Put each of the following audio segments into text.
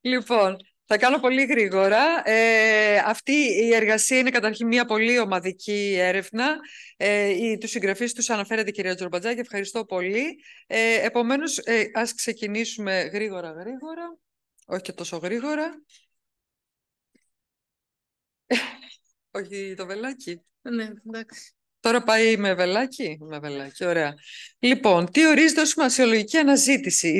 Λοιπόν, θα κάνω πολύ γρήγορα. Ε, αυτή η εργασία είναι καταρχήν μια πολύ ομαδική έρευνα. Ε, οι, τους συγγραφείς τους αναφέρεται η κυρία Τζορμπατζάκη. Ευχαριστώ πολύ. Ε, επομένως, ε, ας ξεκινήσουμε γρήγορα γρήγορα. Όχι και τόσο γρήγορα. Όχι το βελάκι. Ναι, εντάξει. Τώρα πάει με βελάκι. Με βελάκι, ωραία. Λοιπόν, τι ορίζεται ως σημασιολογική αναζήτηση.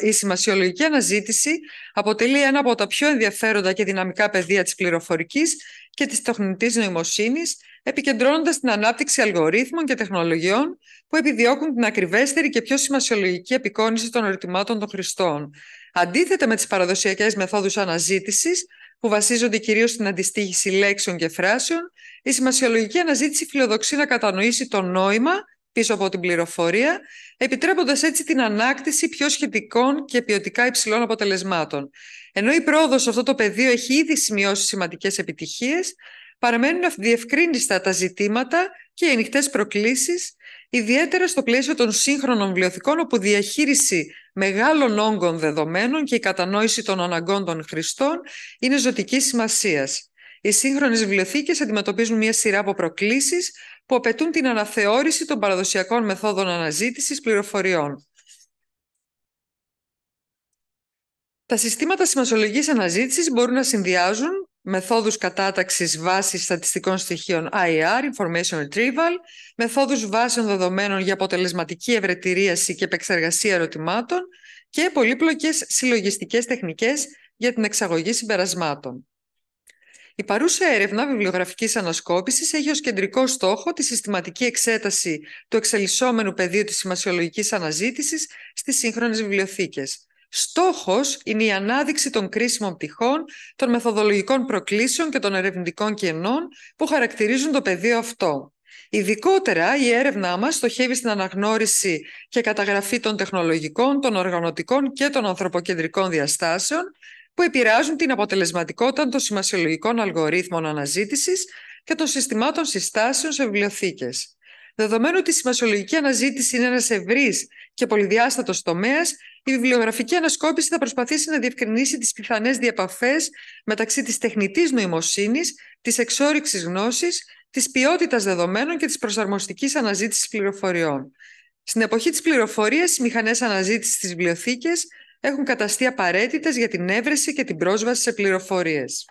Η σημασιολογική αναζήτηση αποτελεί ένα από τα πιο ενδιαφέροντα και δυναμικά πεδία της πληροφορικής και της τεχνητής νοημοσύνης, επικεντρώνοντας την ανάπτυξη αλγορίθμων και τεχνολογιών που επιδιώκουν την ακριβέστερη και πιο σημασιολογική επικόνηση των ερωτημάτων των χρηστών. Αντίθετα με τις παραδοσιακές μεθόδους αναζήτησης, που βασίζονται κυρίως στην αντιστοίχηση λέξεων και φράσεων, η σημασιολογική αναζήτηση φιλοδοξεί να κατανοήσει το νόημα πίσω από την πληροφορία, επιτρέποντας έτσι την ανάκτηση πιο σχετικών και ποιοτικά υψηλών αποτελεσμάτων. Ενώ η πρόοδος σε αυτό το πεδίο έχει ήδη σημειώσει σημαντικές επιτυχίες, παραμένουν διευκρίνηστα τα ζητήματα και οι ανοιχτές προκλήσεις, ιδιαίτερα στο πλαίσιο των σύγχρονων βιβλιοθηκών, όπου διαχείριση μεγάλων όγκων δεδομένων και η κατανόηση των αναγκών των χρηστών είναι ζωτικής σημασίας. Οι σύγχρονες βιβλιοθήκες αντιμετωπίζουν μια σειρά από προκλήσεις που απαιτούν την αναθεώρηση των παραδοσιακών μεθόδων αναζήτησης πληροφοριών. Τα συστήματα σημασολογικής αναζήτησης μπορούν να συνδυάζουν μεθόδους κατάταξης βάσης στατιστικών στοιχείων IR, Information Retrieval, μεθόδους βάσεων δεδομένων για αποτελεσματική ευρετηρίαση και επεξεργασία ερωτημάτων και πολύπλοκες συλλογιστικές τεχνικές για την εξαγωγή συμπερασμάτων. Η παρούσα έρευνα βιβλιογραφικής ανασκόπησης έχει ως κεντρικό στόχο τη συστηματική εξέταση του εξελισσόμενου πεδίου της σημασιολογικής αναζήτησης στις σύγχρονες βιβλιοθήκες. Στόχος είναι η ανάδειξη των κρίσιμων πτυχών, των μεθοδολογικών προκλήσεων και των ερευνητικών κενών που χαρακτηρίζουν το πεδίο αυτό. Ειδικότερα, η έρευνά μας στοχεύει στην αναγνώριση και καταγραφή των τεχνολογικών, των οργανωτικών και των ανθρωποκεντρικών διαστάσεων που επηρεάζουν την αποτελεσματικότητα των σημασιολογικών αλγορίθμων αναζήτησης και των συστημάτων συστάσεων σε βιβλιοθήκες. Δεδομένου ότι η σημασιολογική αναζήτηση είναι ένας ευρύς και πολυδιάστατος τομέας, η βιβλιογραφική ανασκόπηση θα προσπαθήσει να διευκρινίσει τις πιθανές διαπαφές μεταξύ της τεχνητής νοημοσύνης, της εξόριξης γνώσης, της ποιότητας δεδομένων και της προσαρμοστικής αναζήτησης πληροφοριών. Στην εποχή της πληροφορίας, οι μηχανές αναζήτησης στις βιβλιοθήκες έχουν καταστεί απαραίτητες για την έβρεση και την πρόσβαση σε πληροφορίες.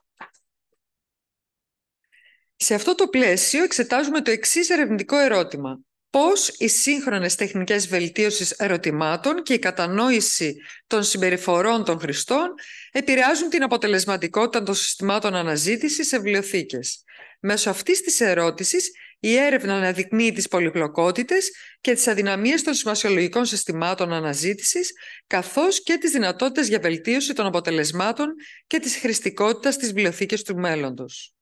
Σε αυτό το πλαίσιο εξετάζουμε το εξής ερευνητικό ερώτημα. Πώς οι σύγχρονες τεχνικές βελτίωσης ερωτημάτων και η κατανόηση των συμπεριφορών των χρηστών επηρεάζουν την αποτελεσματικότητα των συστημάτων αναζήτησης σε βιβλιοθήκες. Μέσω αυτής της ερώτησης η έρευνα αναδεικνύει τις πολυπλοκότητες και τις αδυναμίες των σημασιολογικών συστημάτων αναζήτησης, καθώς και τις δυνατότητες για βελτίωση των αποτελεσμάτων και της χρηστικότητας της βιβλιοθήκης του μέλλοντος.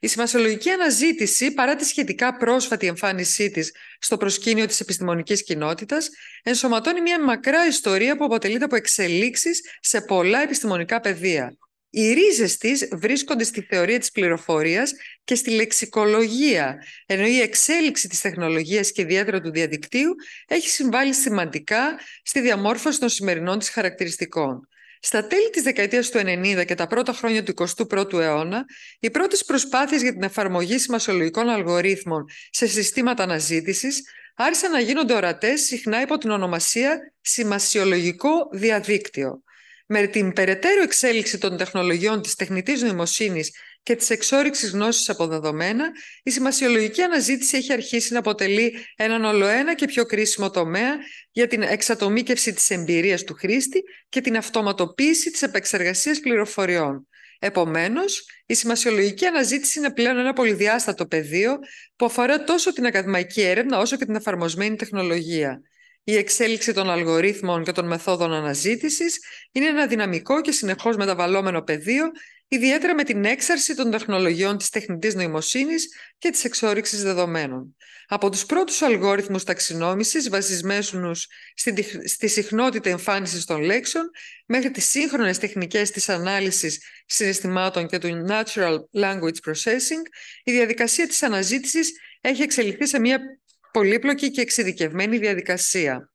Η σημασιολογική αναζήτηση, παρά τη σχετικά πρόσφατη εμφάνισή της στο προσκήνιο της επιστημονικής κοινότητας, ενσωματώνει μια μακρά ιστορία που αποτελείται από εξελίξεις σε πολλά επιστημονικά πεδία, οι ρίζες της βρίσκονται στη θεωρία της πληροφορίας και στη λεξικολογία, ενώ η εξέλιξη της τεχνολογίας και ιδιαίτερα του διαδικτύου έχει συμβάλει σημαντικά στη διαμόρφωση των σημερινών της χαρακτηριστικών. Στα τέλη της δεκαετίας του 90 και τα πρώτα χρόνια του 21ου αιώνα, οι πρώτες προσπάθειες για την εφαρμογή σημασιολογικών αλγορίθμων σε συστήματα αναζήτησης άρχισαν να γίνονται ορατές συχνά υπό την ονομασία «σημασιολογικό διαδίκτυο» με την περαιτέρω εξέλιξη των τεχνολογιών της τεχνητής νοημοσύνης και της εξόριξης γνώσης από δεδομένα, η σημασιολογική αναζήτηση έχει αρχίσει να αποτελεί έναν ολοένα και πιο κρίσιμο τομέα για την εξατομήκευση της εμπειρίας του χρήστη και την αυτοματοποίηση της επεξεργασίας πληροφοριών. Επομένως, η σημασιολογική αναζήτηση είναι πλέον ένα πολυδιάστατο πεδίο που αφορά τόσο την ακαδημαϊκή έρευνα όσο και την εφαρμοσμένη τεχνολογία. Η εξέλιξη των αλγορίθμων και των μεθόδων αναζήτησης είναι ένα δυναμικό και συνεχώς μεταβαλλόμενο πεδίο, ιδιαίτερα με την έξαρση των τεχνολογιών της τεχνητής νοημοσύνης και της εξόριξης δεδομένων. Από τους πρώτους αλγόριθμους ταξινόμησης βασισμένους στη συχνότητα εμφάνισή των λέξεων μέχρι τις σύγχρονες τεχνικές της ανάλυσης συναισθημάτων και του Natural Language Processing, η διαδικασία της αναζήτησης έχει εξελιχθεί σε μια πολύπλοκη και εξειδικευμένη διαδικασία.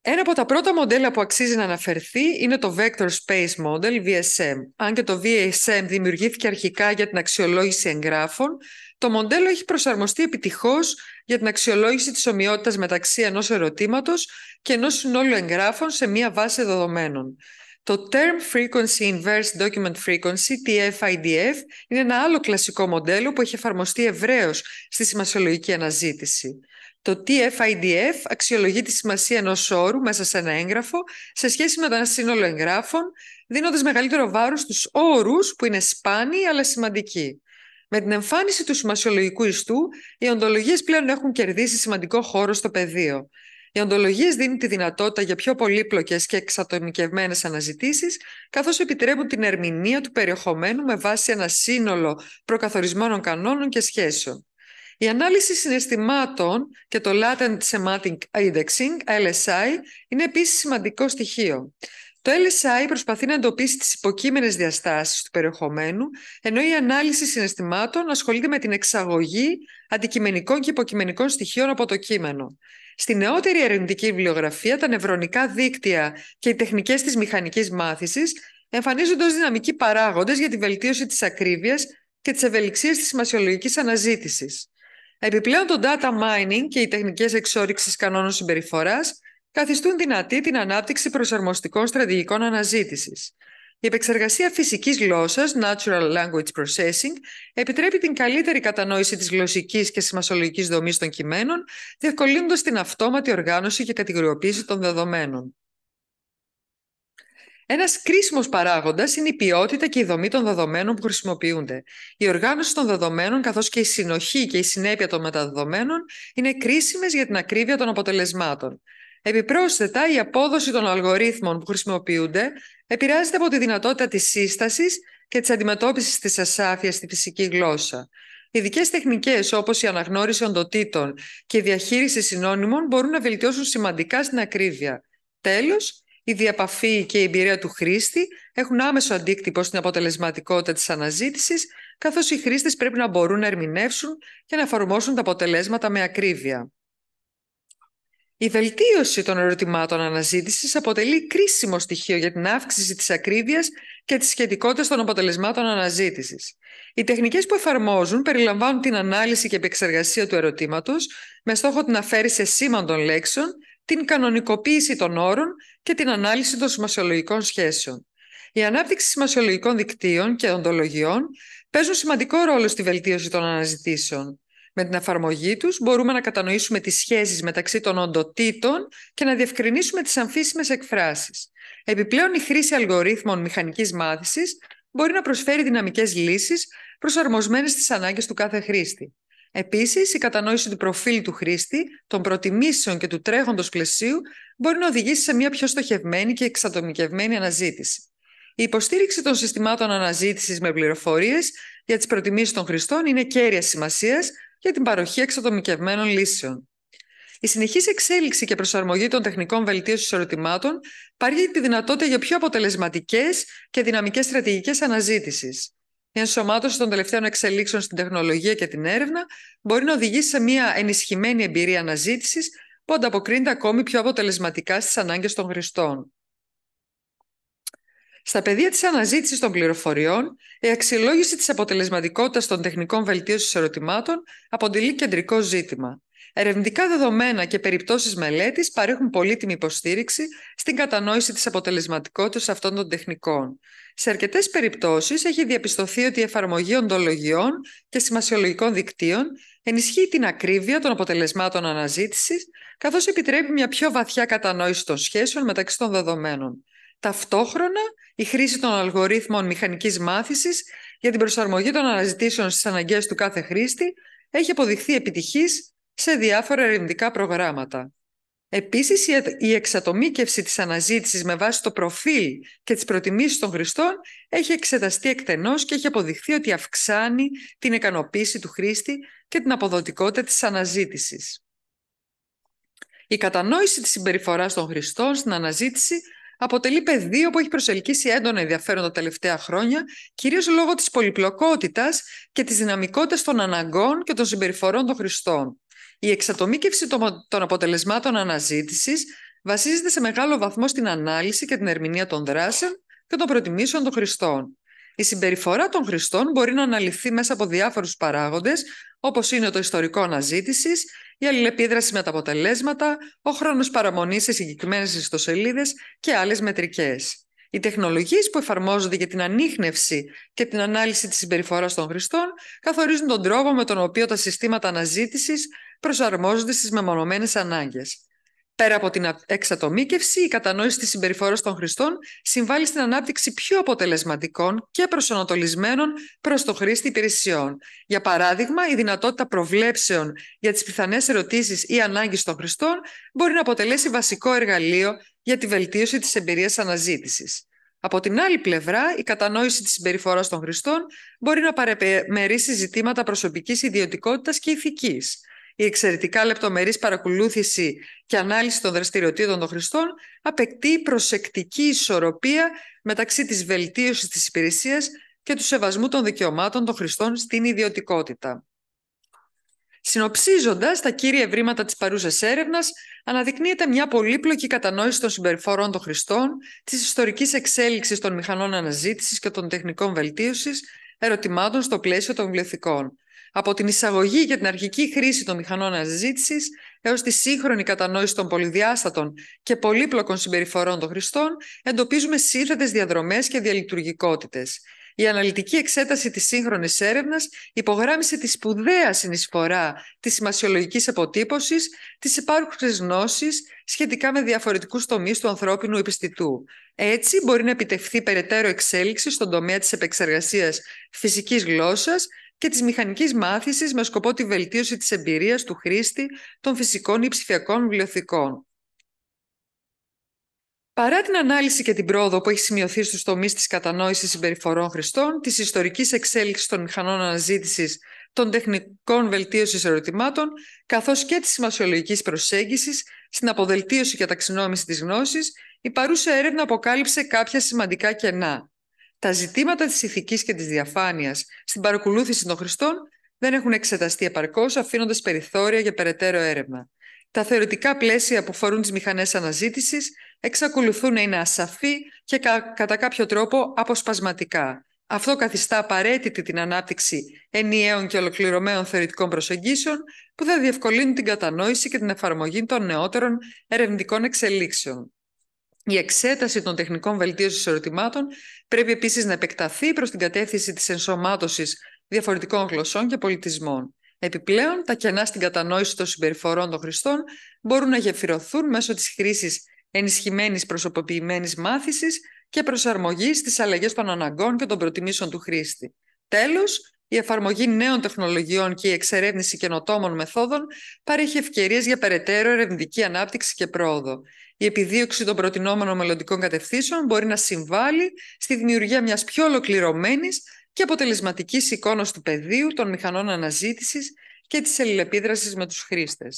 Ένα από τα πρώτα μοντέλα που αξίζει να αναφερθεί είναι το Vector Space Model, VSM. Αν και το VSM δημιουργήθηκε αρχικά για την αξιολόγηση εγγράφων, το μοντέλο έχει προσαρμοστεί επιτυχώς για την αξιολόγηση της ομοιότητας μεταξύ ενός ερωτήματος και ενός συνόλου εγγράφων σε μία βάση δεδομένων. Το Term Frequency Inverse Document Frequency, TF-IDF, είναι ένα άλλο κλασικό μοντέλο που έχει εφαρμοστεί ευρέως στη σημασιολογική αναζήτηση. Το TF-IDF αξιολογεί τη σημασία ενός όρου μέσα σε ένα έγγραφο σε σχέση με ένα σύνολο εγγράφων, δίνοντας μεγαλύτερο βάρος στους όρους που είναι σπάνιοι αλλά σημαντικοί. Με την εμφάνιση του σημασιολογικού ιστού, οι οντολογίες πλέον έχουν κερδίσει σημαντικό χώρο στο πεδίο. Οι οντολογίες δίνουν τη δυνατότητα για πιο πολύπλοκες και εξατομικευμένες αναζητήσεις, καθώς επιτρέπουν την ερμηνεία του περιεχομένου με βάση ένα σύνολο προκαθορισμένων κανόνων και σχέσεων. Η ανάλυση συναισθημάτων και το Latent Semantic Indexing, LSI, είναι επίσης σημαντικό στοιχείο. Το LSI προσπαθεί να εντοπίσει τις υποκείμενες διαστάσεις του περιεχομένου, ενώ η ανάλυση συναισθημάτων ασχολείται με την εξαγωγή αντικειμενικών και υποκειμενικών στοιχείων από το κείμενο. Στη νεότερη ερευνητική βιβλιογραφία, τα νευρονικά δίκτυα και οι τεχνικές της μηχανικής μάθησης εμφανίζονται ως δυναμικοί παράγοντες για τη βελτίωση της ακρίβειας και της ευελιξίας της σημασιολογικής αναζήτησης. Επιπλέον, το data mining και οι τεχνικές εξόριξης κανόνων συμπεριφοράς καθιστούν δυνατή την ανάπτυξη προσαρμοστικών στρατηγικών αναζήτησης. Η επεξεργασία φυσικής γλώσσας, Natural Language Processing, επιτρέπει την καλύτερη κατανόηση της γλωσσικής και σημασολογικής δομής των κειμένων, διευκολύνοντας την αυτόματη οργάνωση και κατηγοριοποίηση των δεδομένων. Ένας κρίσιμος παράγοντας είναι η ποιότητα και η δομή των δεδομένων που χρησιμοποιούνται. Η οργάνωση των δεδομένων καθώς και η συνοχή και η συνέπεια των μεταδεδομένων είναι κρίσιμες για την ακρίβεια των αποτελεσμάτων. Επιπρόσθετα, η απόδοση των αλγορίθμων που χρησιμοποιούνται επηρεάζεται από τη δυνατότητα της σύστασης και της αντιμετώπισης της ασάφειας στη φυσική γλώσσα. Ειδικές τεχνικές όπως η αναγνώριση οντοτήτων και η διαχείριση συνώνυμων μπορούν να βελτιώσουν σημαντικά στην ακρίβεια. Τέλος, η διαπαφή και η εμπειρία του χρήστη έχουν άμεσο αντίκτυπο στην αποτελεσματικότητα της αναζήτησης, καθώς οι χρήστες πρέπει να μπορούν να ερμηνεύσουν και να εφαρμόσουν τα αποτελέσματα με ακρίβεια. Η βελτίωση των ερωτημάτων αναζήτησης αποτελεί κρίσιμο στοιχείο για την αύξηση της ακρίβειας και της σχετικότητας των αποτελεσμάτων αναζήτησης. Οι τεχνικές που εφαρμόζουν περιλαμβάνουν την ανάλυση και επεξεργασία του ερωτήματος με στόχο την αφαίρεση σήμαντων λέξεων, την κανονικοποίηση των όρων και την ανάλυση των σημασιολογικών σχέσεων. Η ανάπτυξη σημασιολογικών δικτύων και οντολογιών παίζουν σημαντικό ρόλο στη βελτίωση των αναζητήσεων. Με την εφαρμογή τους μπορούμε να κατανοήσουμε τις σχέσεις μεταξύ των οντοτήτων και να διευκρινίσουμε τις αμφίσιμες εκφράσεις. Επιπλέον, η χρήση αλγορίθμων μηχανικής μάθησης μπορεί να προσφέρει δυναμικές λύσεις προσαρμοσμένες στις ανάγκες του κάθε χρήστη. Επίσης, η κατανόηση του προφίλ του χρήστη, των προτιμήσεων και του τρέχοντος πλαισίου μπορεί να οδηγήσει σε μια πιο στοχευμένη και εξατομικευμένη αναζήτηση. Η υποστήριξη των συστημάτων αναζήτησης με πληροφορίες για τις προτιμήσεις των χρηστών είναι κέρια σημασίας για την παροχή εξατομικευμένων λύσεων. Η συνεχής εξέλιξη και προσαρμογή των τεχνικών βελτίωσης ερωτημάτων παρέχει τη δυνατότητα για πιο αποτελεσματικές και δυναμικές στρατηγικές αναζήτησης. Η ενσωμάτωση των τελευταίων εξελίξεων στην τεχνολογία και την έρευνα μπορεί να οδηγήσει σε μια ενισχυμένη εμπειρία αναζήτησης που ανταποκρίνεται ακόμη πιο αποτελεσματικά στις ανάγκες των χρηστών. Στα πεδία της αναζήτησης των πληροφοριών, η αξιολόγηση της αποτελεσματικότητας των τεχνικών βελτίωσης ερωτημάτων αποτελεί κεντρικό ζήτημα. Ερευνητικά δεδομένα και περιπτώσεις μελέτης παρέχουν πολύτιμη υποστήριξη στην κατανόηση της αποτελεσματικότητας αυτών των τεχνικών. Σε αρκετές περιπτώσεις, έχει διαπιστωθεί ότι η εφαρμογή οντολογιών και σημασιολογικών δικτύων ενισχύει την ακρίβεια των αποτελεσμάτων αναζήτησης, καθώς επιτρέπει μια πιο βαθιά κατανόηση των σχέσεων μεταξύ των δεδομένων ταυτόχρονα η χρήση των αλγορίθμων μηχανικής μάθησης για την προσαρμογή των αναζητήσεων στις αναγκές του κάθε χρήστη έχει αποδειχθεί επιτυχής σε διάφορα ερευνητικά προγράμματα. Επίσης, η εξατομίκευση της αναζήτησης με βάση το προφίλ και τις προτιμήσεις των χρηστών έχει εξεταστεί εκτενώς και έχει αποδειχθεί ότι αυξάνει την ικανοποίηση του χρήστη και την αποδοτικότητα της αναζήτησης. Η κατανόηση της συμπεριφοράς των χρηστών στην αναζήτηση αποτελεί πεδίο που έχει προσελκύσει έντονα ενδιαφέρον τα τελευταία χρόνια, κυρίως λόγω της πολυπλοκότητας και της δυναμικότητας των αναγκών και των συμπεριφορών των χρηστών. Η εξατομίκευση των αποτελεσμάτων αναζήτησης βασίζεται σε μεγάλο βαθμό στην ανάλυση και την ερμηνεία των δράσεων και των προτιμήσεων των χρηστών. Η συμπεριφορά των χρηστών μπορεί να αναλυθεί μέσα από διάφορους παράγοντες, όπως είναι το ιστορικό αναζήτησης, η αλληλεπίδραση με τα αποτελέσματα, ο χρόνος παραμονής σε συγκεκριμένες ιστοσελίδες και άλλες μετρικές. Οι τεχνολογίες που εφαρμόζονται για την ανείχνευση και την ανάλυση της συμπεριφοράς των χρηστών καθορίζουν τον τρόπο με τον οποίο τα συστήματα αναζήτησης προσαρμόζονται στις μεμονωμένες ανάγκες. Πέρα από την εξατομήκευση, η κατανόηση της συμπεριφοράς των χρηστών συμβάλλει στην ανάπτυξη πιο αποτελεσματικών και προσανατολισμένων προς το χρήστη υπηρεσιών. Για παράδειγμα, η δυνατότητα προβλέψεων για τις πιθανές ερωτήσεις ή ανάγκες των χρηστών μπορεί να αποτελέσει βασικό εργαλείο για τη βελτίωση της εμπειρίας αναζήτησης. Από την άλλη πλευρά, η κατανόηση της συμπεριφοράς των χρηστών μπορεί να παρεμερίσει ζητήματα προσωπικής ιδιωτικότητας και ηθικής η εξαιρετικά λεπτομερής παρακολούθηση και ανάλυση των δραστηριοτήτων των χρηστών απαιτεί προσεκτική ισορροπία μεταξύ της βελτίωσης της υπηρεσίας και του σεβασμού των δικαιωμάτων των χρηστών στην ιδιωτικότητα. Συνοψίζοντας τα κύρια ευρήματα της παρούσας έρευνας, αναδεικνύεται μια πολύπλοκη κατανόηση των συμπεριφορών των χρηστών, της ιστορικής εξέλιξης των μηχανών αναζήτησης και των τεχνικών βελτίωσης, ερωτημάτων στο πλαίσιο των βιβλιοθηκών από την εισαγωγή για την αρχική χρήση των μηχανών αναζήτησης έως τη σύγχρονη κατανόηση των πολυδιάστατων και πολύπλοκων συμπεριφορών των χρηστών, εντοπίζουμε σύνθετες διαδρομές και διαλειτουργικότητες. Η αναλυτική εξέταση της σύγχρονης έρευνας υπογράμισε τη σπουδαία συνεισφορά της σημασιολογικής αποτύπωσης, της υπάρχουσης γνώσης σχετικά με διαφορετικούς τομείς του ανθρώπινου επιστητού. Έτσι μπορεί να επιτευχθεί περαιτέρω εξέλιξη στον τομέα της επεξεργασίας φυσικής γλώσσας και της μηχανικής μάθησης με σκοπό τη βελτίωση της εμπειρίας του χρήστη των φυσικών ή ψηφιακών βιβλιοθηκών. Παρά την ανάλυση και την πρόοδο που έχει σημειωθεί στους τομείς της κατανόησης συμπεριφορών χρηστών, της ιστορικής εξέλιξης των μηχανών αναζήτησης, των τεχνικών βελτίωσης ερωτημάτων, καθώς και της σημασιολογικής προσέγγισης στην αποδελτίωση και ταξινόμηση της γνώσης, η παρούσα έρευνα αποκάλυψε κάποια σημαντικά κενά τα ζητήματα της ηθικής και της διαφάνειας στην παρακολούθηση των χρηστών δεν έχουν εξεταστεί επαρκώς, αφήνοντας περιθώρια για περαιτέρω έρευνα. Τα θεωρητικά πλαίσια που φορούν τις μηχανές αναζήτησης εξακολουθούν να είναι ασαφή και κατά κάποιο τρόπο αποσπασματικά. Αυτό καθιστά απαραίτητη την ανάπτυξη ενιαίων και ολοκληρωμένων θεωρητικών προσεγγίσεων που θα διευκολύνουν την κατανόηση και την εφαρμογή των νεότερων ερευνητικών εξελίξεων. Η εξέταση των τεχνικών βελτίωσης ερωτημάτων πρέπει επίσης να επεκταθεί προς την κατεύθυνση της ενσωμάτωσης διαφορετικών γλωσσών και πολιτισμών. Επιπλέον, τα κενά στην κατανόηση των συμπεριφορών των χρηστών μπορούν να γεφυρωθούν μέσω της χρήσης ενισχυμένης προσωποποιημένης μάθησης και προσαρμογής στις αλλαγές των αναγκών και των προτιμήσεων του χρήστη. Τέλος, η εφαρμογή νέων τεχνολογιών και η εξερεύνηση καινοτόμων μεθόδων παρέχει ευκαιρίες για περαιτέρω ερευνητική ανάπτυξη και πρόοδο. Η επιδίωξη των προτινόμενων μελλοντικών κατευθύνσεων μπορεί να συμβάλλει στη δημιουργία μιας πιο ολοκληρωμένης και αποτελεσματικής εικόνας του πεδίου, των μηχανών αναζήτησης και της αλληλεπίδρασης με τους χρήστες.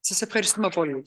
Σας ευχαριστούμε πολύ.